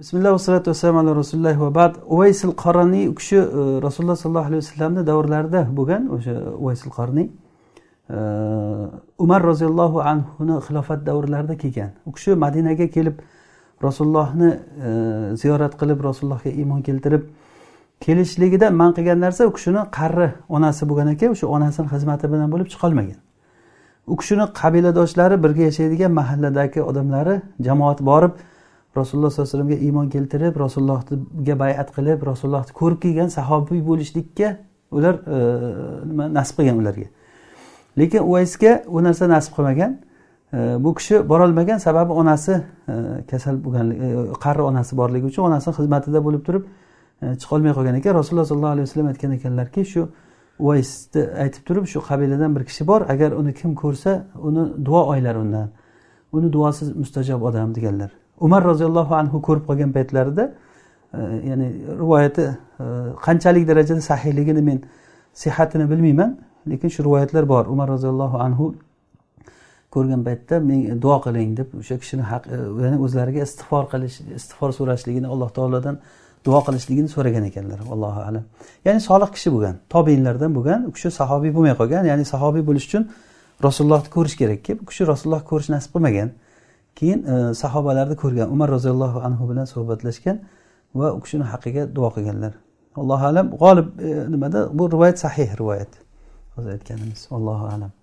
bismillah vassalatu vassalam ala rasulillah va bad uvaysil qorani u kishi e, rasululloh sollallohu alayhi vasallamni davrlarida bo'lgan o'sha uvaysil qorni e, umar roziyallohu anhuni xilofat davrlarida kelgan u kishi madinaga kelib rasulullohni e, ziyorat qilib rasulullohga iymon keltirib kelishligida man qilgan narsa u kishini qarri onasi bo'lgan ekan o'sha onasini xizmati bilan bo'lib chiqolmagan u kishini qabiladoshlari birga yashaydigan mahalladagi odamlari jamoat borib rasululloh sollallohu alayhi vasallamga iymon keltirib rasulullohga bayat qilib rasulullohni ko'rib kelgan sahobiy bo'lishlikka ular e, nima nasib qilgan ularga lekin uvaysga u narsa nasib qilmagan e, bu kishi borolmagan sababi onasi e, kasal bo'lganligi qari onasi borligi uchun onasini xizmatida bo'lib turib chiqolmay qolgan ekan rasululloh sollallohu alayhi vasallam aytgan ekanlarki shu uvaysni aytib turib shu qabiladan bir kishi bor agar uni kim ko'rsa uni duo oylar undan uni duosi mustajob odam deganlar umar roziyallohu anhu ko'rib qolgan paytlarida e, ya'ni rivoyati e, qanchalik darajada sahiyligini men sihatini bilmayman lekin shu rivoyatlar bor umar roziyallohu anhu ko'rgan paytda men duo qiling deb o'sha kishini haq e, ya'ni o'zlariga istig'for qilish istig'for so'rashligini alloh taolodan duo qilishligini so'ragan ekanlar allohu alam ya'ni solih kishi bo'lgan tobeinlardan bo'lgan u kishi sahobiy bo'lmay qolgan ya'ni sahobiy bo'lish uchun rasulullohni ko'rish kerakki bu kishi rasululloh ko'rish nasib qilmagan keyin e, sahobalarni ko'rgan umar roziyallohu anhu bilan suhbatlashgan va u kishini haqqiga duo qilganlar allohu alam g'olib e, nimada bu rivoyat sahih rivoyat hozir aytganimiz allohu alam